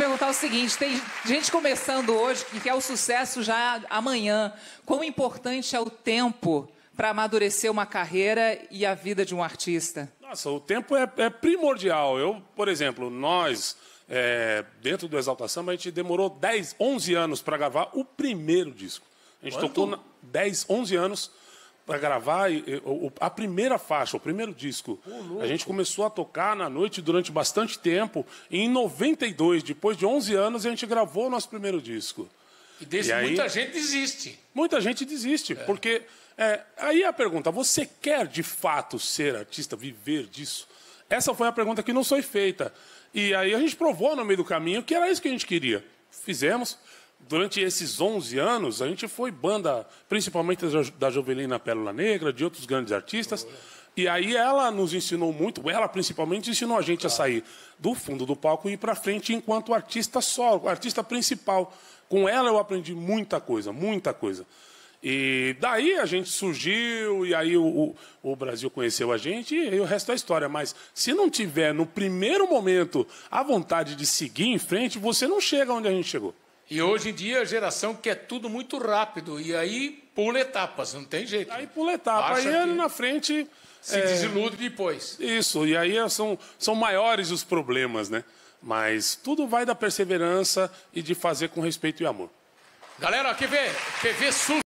perguntar o seguinte: tem gente começando hoje que quer o sucesso já amanhã. Quão importante é o tempo para amadurecer uma carreira e a vida de um artista? Nossa, o tempo é, é primordial. Eu, por exemplo, nós, é, dentro do exaltação, a gente demorou 10, 11 anos para gravar o primeiro disco. A gente Quanto? tocou 10, 11 anos para gravar a primeira faixa, o primeiro disco. Oh, a gente começou a tocar na noite durante bastante tempo. E em 92, depois de 11 anos, a gente gravou o nosso primeiro disco. E, desse, e aí, muita gente desiste. Muita gente desiste, é. porque... É, aí a pergunta, você quer de fato ser artista, viver disso? Essa foi a pergunta que não foi feita. E aí a gente provou no meio do caminho que era isso que a gente queria. Fizemos, durante esses 11 anos, a gente foi banda, principalmente da Jovelina Pérola Negra, de outros grandes artistas. E aí ela nos ensinou muito, ela principalmente ensinou a gente a sair do fundo do palco e ir para frente enquanto artista solo, artista principal. Com ela eu aprendi muita coisa, muita coisa. E daí a gente surgiu, e aí o, o, o, Brasil conheceu a gente, e o resto é história. Mas se não tiver no primeiro momento a vontade de seguir em frente, você não chega onde a gente chegou. E hoje em dia a geração quer tudo muito rápido. E aí pula etapas, não tem jeito. Aí pula etapa. aí ano é na frente. Se é... desilude depois. Isso, e aí é, são, são maiores os problemas, né? Mas tudo vai da perseverança e de fazer com respeito e amor. Galera, quer ver? Quer ver